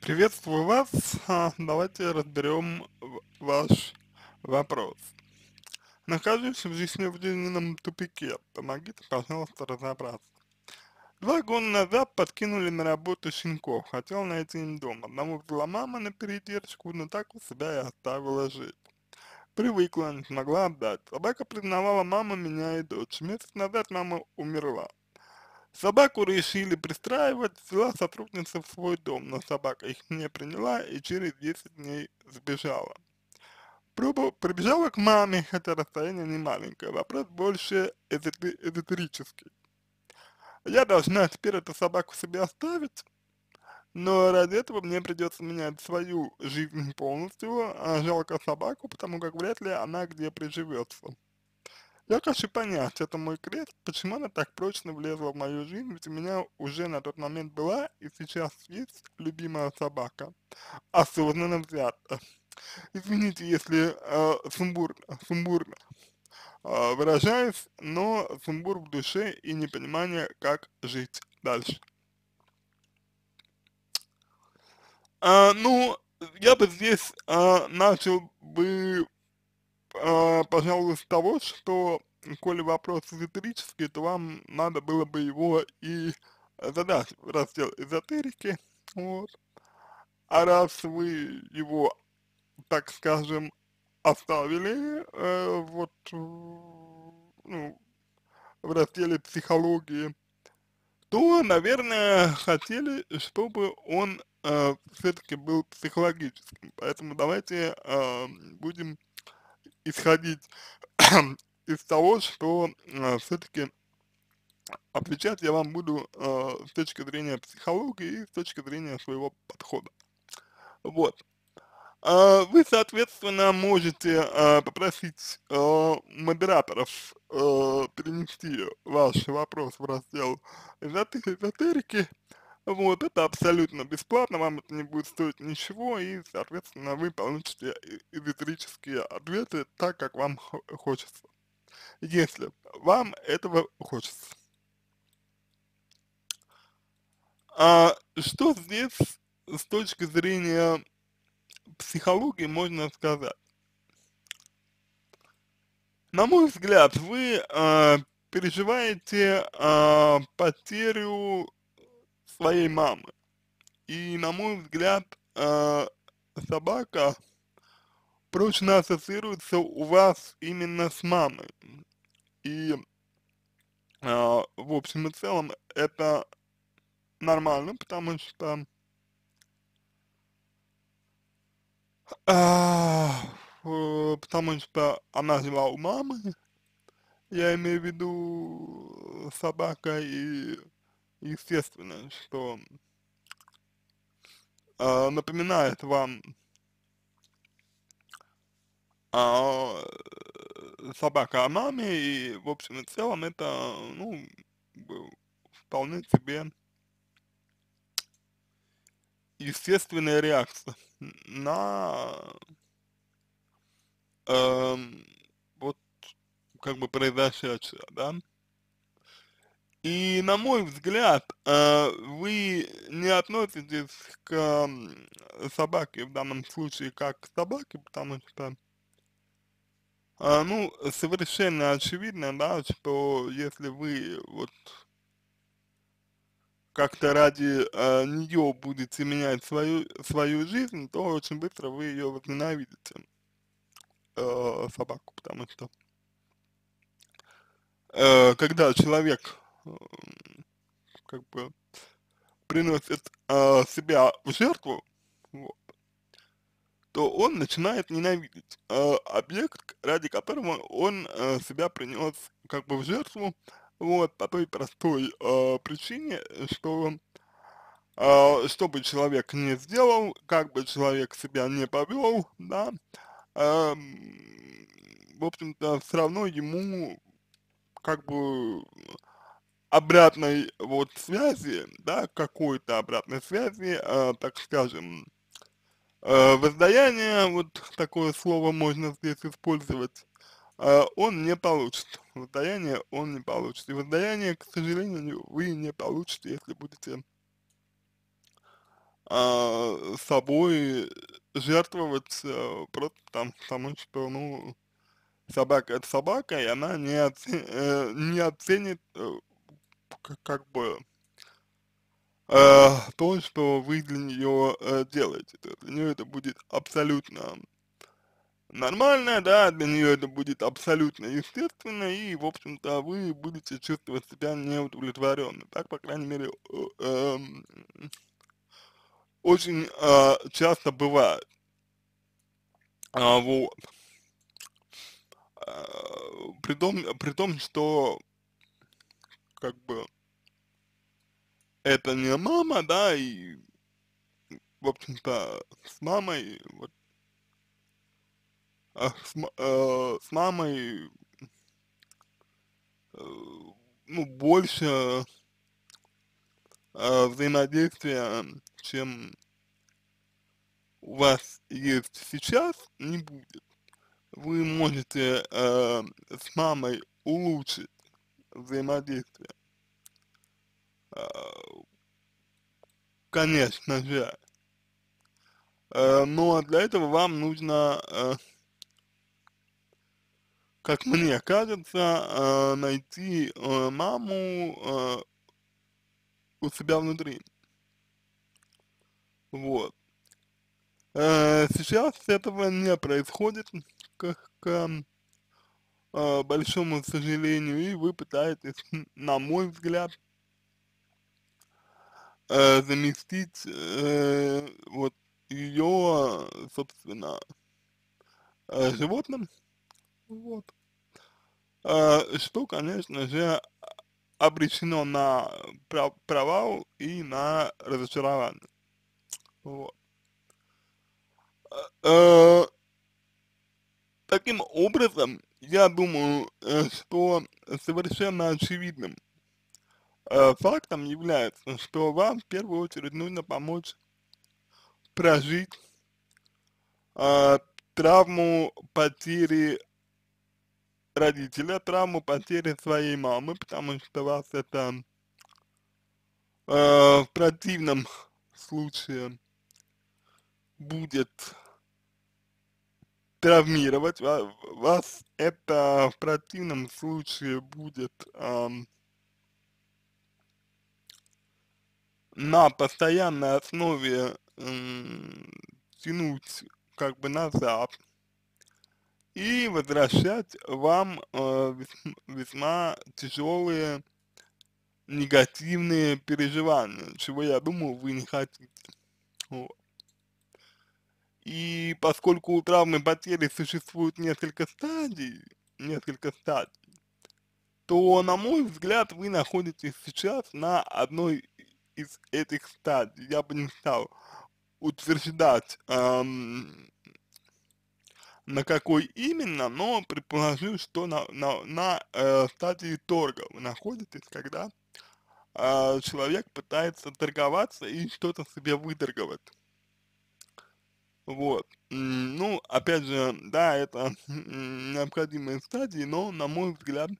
Приветствую вас. А, давайте разберем ваш вопрос. Нахожусь в жизнедельном тупике. Помогите, пожалуйста, разобраться. Два года назад подкинули на работу щенков. Хотел найти им дом. одному взяла мама на передержку, но так у себя и оставила жить. Привыкла, не смогла отдать. Собака признавала маму, меня и дочь. Месяц назад мама умерла. Собаку решили пристраивать, взяла сотрудница в свой дом, но собака их не приняла и через 10 дней сбежала. пробу прибежала к маме, хотя расстояние не маленькое, вопрос больше эзотерический. Я должна теперь эту собаку себе оставить, но ради этого мне придется менять свою жизнь полностью, а жалко собаку, потому как вряд ли она где приживется. Я ну, хочу понять, это мой крест, почему она так прочно влезла в мою жизнь, ведь у меня уже на тот момент была и сейчас есть любимая собака, осознанно взята. Извините, если э, сумбурно, сумбурно э, выражаюсь, но сумбур в душе и непонимание, как жить дальше. А, ну, я бы здесь а, начал бы э, пожалуй, с того, что, коли вопрос эзотерический, то вам надо было бы его и задать в раздел эзотерики, вот. А раз вы его, так скажем, оставили, э, вот, ну, в разделе психологии, то, наверное, хотели, чтобы он э, все-таки был психологическим. Поэтому давайте э, будем исходить из того, что э, все-таки отвечать я вам буду э, с точки зрения психологии и с точки зрения своего подхода. Вот. А вы, соответственно, можете э, попросить э, модераторов э, перенести ваш вопрос в раздел эзотерики, вот, это абсолютно бесплатно, вам это не будет стоить ничего, и, соответственно, вы получите эзотерические ответы так, как вам хочется. Если вам этого хочется. А что здесь с точки зрения психологии можно сказать? На мой взгляд, вы э, переживаете э, потерю своей мамы. И, на мой взгляд, э, собака прочно ассоциируется у вас именно с мамой. И, э, в общем и целом, это нормально, потому что э, потому что она жила у мамы, я имею в виду э, собака и естественно, что э, напоминает вам э, собака о маме, и в общем и целом это, ну, вполне себе естественная реакция на э, вот как бы произошедшее, да. И, на мой взгляд, э, вы не относитесь к собаке в данном случае как к собаке, потому что, э, ну, совершенно очевидно, да, что если вы вот как-то ради э, нее будете менять свою, свою жизнь, то очень быстро вы ее возненавидите, э, собаку, потому что э, когда человек Эм, как бы приносит э, себя в жертву, вот, то он начинает ненавидеть э, объект, ради которого он э, себя принес как бы в жертву, вот, по той простой э, причине, что э, а, что бы человек не сделал, как бы человек себя не повел, да, э, в общем-то, все равно ему как бы обратной вот связи, да, какой-то обратной связи, э, так скажем, э, воздаяние, вот такое слово можно здесь использовать, э, он не получит. Воздаяние он не получит. И воздаяние, к сожалению, вы не получите, если будете э, собой жертвовать э, просто там, потому что, ну, собака это собака, и она не, оце э, не оценит э, как бы э, то, что вы для нее э, делаете. То для нее это будет абсолютно нормально, да, для нее это будет абсолютно естественно, и, в общем-то, вы будете чувствовать себя неудовлетворенно. Так, по крайней мере, э, э, очень э, часто бывает. А, вот. Э, при том, при том, что как бы это не мама, да, и, в общем-то, с мамой, вот, а с, э, с мамой, э, ну, больше э, взаимодействия, чем у вас есть сейчас, не будет. Вы можете э, с мамой улучшить взаимодействия. А, конечно же. А, Но ну, а для этого вам нужно, как мне кажется, найти маму у себя внутри. Вот. Сейчас этого не происходит, как, Э, большому сожалению, и вы пытаетесь, на мой взгляд, э, заместить э, вот ее, собственно, э, животным, вот, э, что, конечно же, обречено на провал и на разочарование, вот. Э, э Таким образом, я думаю, э, что совершенно очевидным э, фактом является, что вам в первую очередь нужно помочь прожить э, травму потери родителя, травму потери своей мамы, потому что вас это э, в противном случае будет травмировать вас, это в противном случае будет эм, на постоянной основе эм, тянуть как бы назад и возвращать вам э, весьма, весьма тяжелые негативные переживания, чего я думаю вы не хотите. Вот. И поскольку у травмы потери существует несколько стадий, несколько стадий, то, на мой взгляд, вы находитесь сейчас на одной из этих стадий. Я бы не стал утверждать, эм, на какой именно, но предположу, что на, на, на э, стадии торга вы находитесь, когда э, человек пытается торговаться и что-то себе выторговать. Вот. Ну, опять же, да, это необходимые стадии, но, на мой взгляд,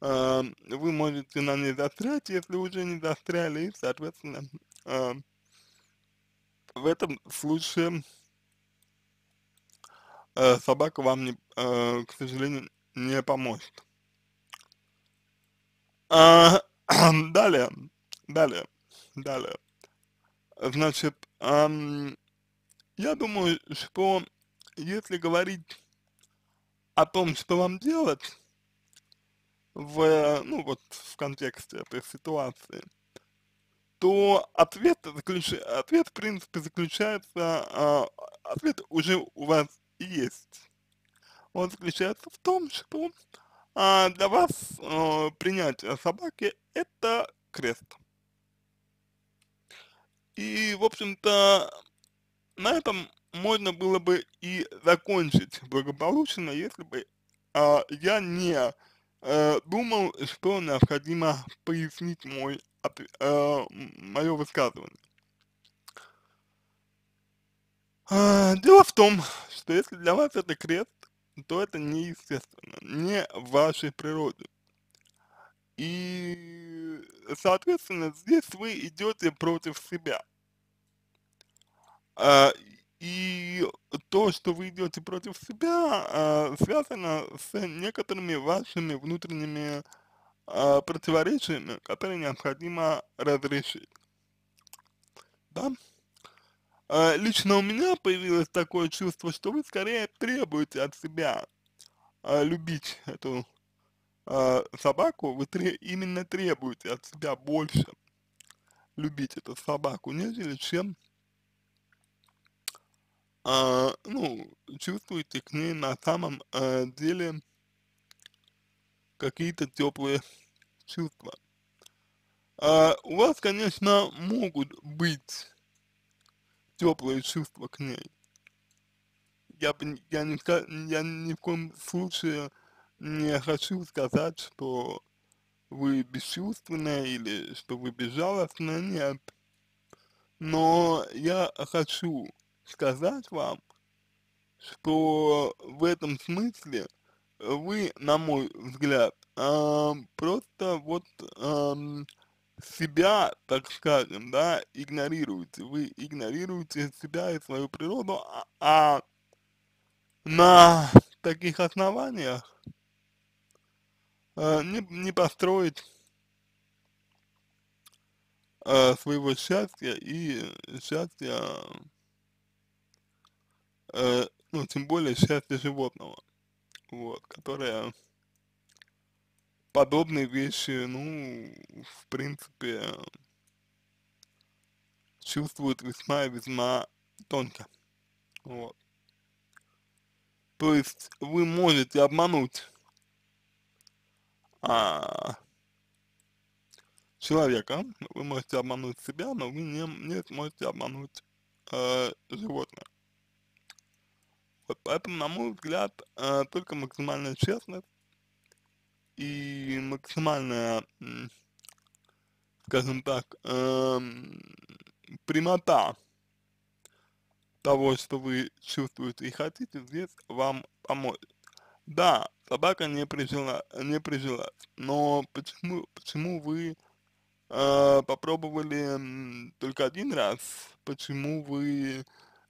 э, вы можете на ней застрять, если уже не застряли, и, соответственно, э, в этом случае э, собака вам, не, к сожалению, не поможет. А, далее, далее, далее. Значит, эм, я думаю, что если говорить о том, что вам делать, в, э, ну вот в контексте этой ситуации, то ответ, заключ... ответ в принципе заключается, а, ответ уже у вас есть. Он заключается в том, что а, для вас а, принятие собаки это крест. И, в общем-то, на этом можно было бы и закончить благополучно, если бы а, я не э, думал, что необходимо пояснить мой, э, мое высказывание. А, дело в том, что если для вас это крест, то это неестественно, не в вашей природе. И, соответственно, здесь вы идете против себя. А, и то, что вы идете против себя, а, связано с некоторыми вашими внутренними а, противоречиями, которые необходимо разрешить. Да? А, лично у меня появилось такое чувство, что вы скорее требуете от себя а, любить эту а, собаку, вы тре именно требуете от себя больше любить эту собаку, нежели чем а, ну, чувствуете к ней на самом э, деле какие-то теплые чувства. А, у вас, конечно, могут быть теплые чувства к ней. Я, я, ни, я ни в коем случае не хочу сказать, что вы бесчувственная или что вы безжалостная, нет. Но я хочу сказать вам, что в этом смысле вы, на мой взгляд, э, просто вот э, себя, так скажем, да, игнорируете. Вы игнорируете себя и свою природу, а, а на таких основаниях э, не, не построить э, своего счастья и счастья э, ну, тем более счастье животного, вот, которое подобные вещи, ну, в принципе, чувствуют весьма и весьма тонко, вот. То есть вы можете обмануть а, человека, вы можете обмануть себя, но вы не, не можете обмануть э, животное. Поэтому, на мой взгляд, э, только максимальная честность и максимальная, скажем так, эм, прямота того, что вы чувствуете и хотите, здесь вам поможет. Да, собака не прижила, не прижилась, но почему, почему вы э, попробовали только один раз, почему вы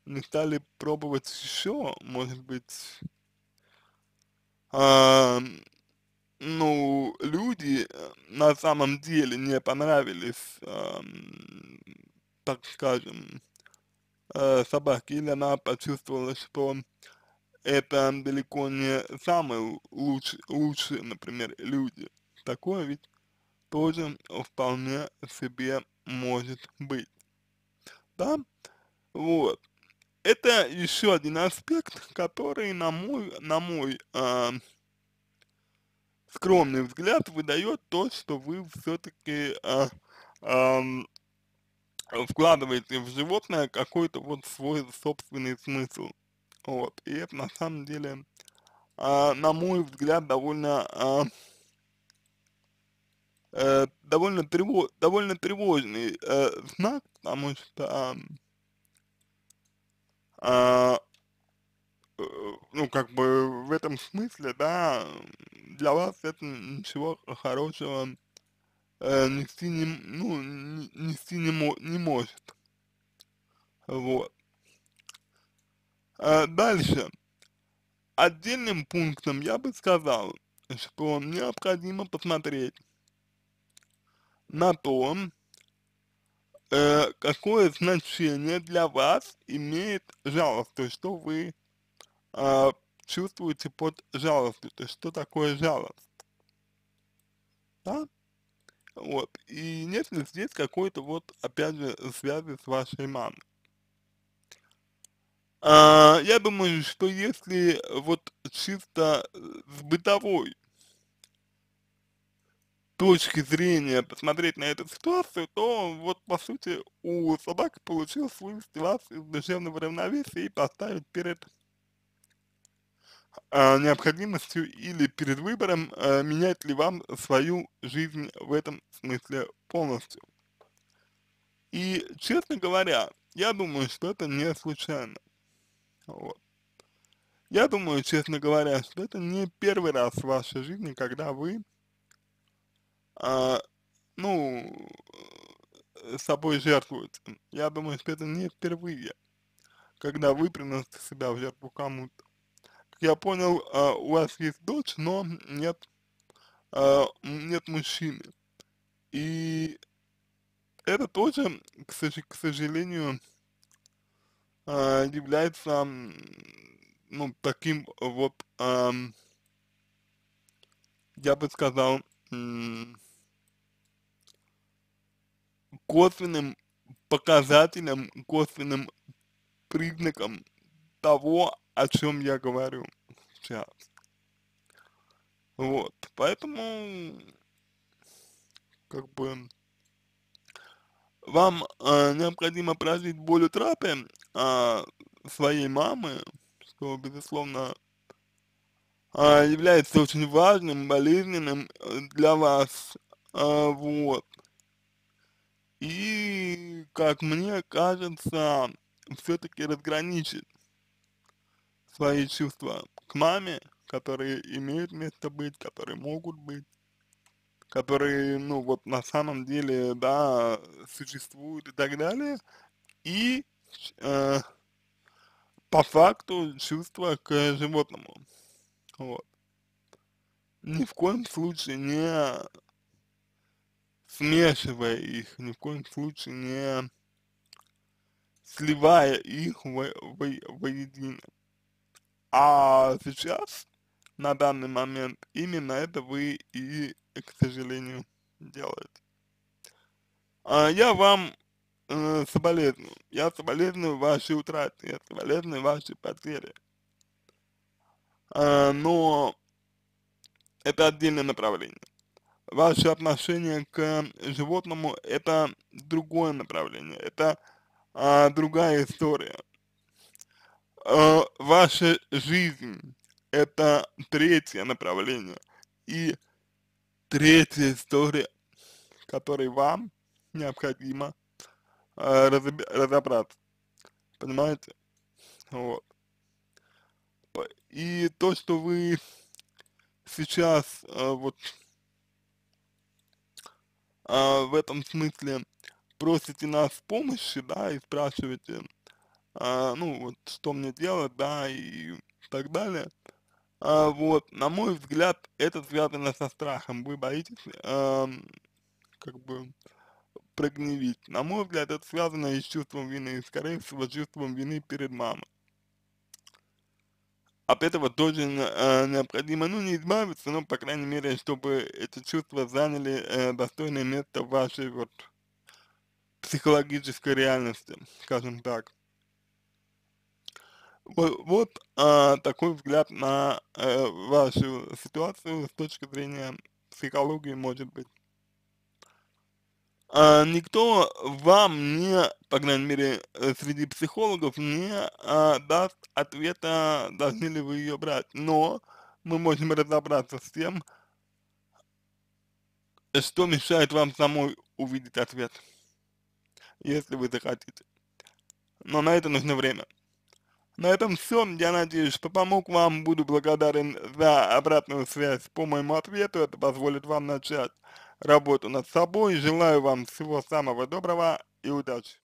не стали пробовать еще, может быть, а, ну, люди э, на самом деле не понравились, а, так скажем, а, э, собаке, или она почувствовала, что это далеко не самые луч, лучшие, например, люди. Такое ведь тоже вполне себе может быть. Да? Вот это еще один аспект, который, на мой, на мой э, скромный взгляд, выдает то, что вы все-таки э, а, э, вкладываете в животное какой-то вот свой собственный смысл. Вот, и это на самом деле, э, на мой взгляд, довольно... Э, э довольно, тревож, довольно тревожный э, знак, потому что э, а, э, ну, как бы в этом смысле, да, для вас это ничего хорошего э, нести не, ну, нести не, не может. Вот. Э, дальше. Отдельным пунктом я бы сказал, что необходимо посмотреть на то, э, какое значение для вас имеет жалость, то есть что вы э, чувствуете под жалостью, то есть что такое жалость, да? Вот, и нет ли здесь какой-то вот, опять же, связи с вашей мамой? А, я думаю, что если вот чисто э, с бытовой точки зрения посмотреть на эту ситуацию, то вот по сути у собаки получилось вывести вас из душевного равновесия и поставить перед э, необходимостью или перед выбором, э, менять ли вам свою жизнь в этом смысле полностью. И, честно говоря, я думаю, что это не случайно. Вот. Я думаю, честно говоря, что это не первый раз в вашей жизни, когда вы а, ну, э, ну, собой жертвуется. Я думаю, что это не впервые, когда вы приносите себя в жертву кому-то. Как я понял, э, у вас есть дочь, но нет, э, нет мужчины. И это тоже, к, сож к сожалению, э, является, ну, таким вот, э, я бы сказал, э, косвенным показателем, косвенным признаком того, о чем я говорю сейчас. Вот, поэтому, как бы, вам э, необходимо прожить боль утраты э, а, своей мамы, что, безусловно, э, является очень важным, болезненным э, для вас, э, вот и, как мне кажется, все-таки разграничить свои чувства к маме, которые имеют место быть, которые могут быть, которые, ну, вот на самом деле, да, существуют и так далее, и э, по факту чувства к животному, вот. Ни в коем случае не смешивая их, ни в коем случае не сливая их во, во, воедино. А сейчас, на данный момент, именно это вы и, э, к сожалению, делаете. А я вам э, соболезную. Я соболезную ваши утраты, я соболезную вашей потере. А, но это отдельное направление ваше отношение к э, животному – это другое направление, это а, другая история. А, ваша жизнь – это третье направление и третья история, которой вам необходимо а, разобраться, понимаете? Вот. И то, что вы сейчас а, вот э, в этом смысле просите нас помощи, да, и спрашиваете, э, а, ну, вот, что мне делать, да, и так далее, э, вот, на мой взгляд, это связано со страхом, вы боитесь, э, как бы, прогневить. На мой взгляд, это связано и с чувством вины, и, скорее всего, с чувством вины перед мамой от этого тоже э, необходимо, ну, не избавиться, но, по крайней мере, чтобы эти чувства заняли э, достойное место в вашей вот психологической реальности, скажем так. Вот, вот э, такой взгляд на э, вашу ситуацию с точки зрения психологии может быть а, никто вам не, по крайней мере, э, среди психологов, не а, даст ответа, должны ли вы ее брать. Но мы можем разобраться с тем, что мешает вам самой увидеть ответ, если вы захотите. Но на это нужно время. На этом все. Я надеюсь, что помог вам. Буду благодарен за обратную связь по моему ответу. Это позволит вам начать работу над собой. Желаю вам всего самого доброго и удачи.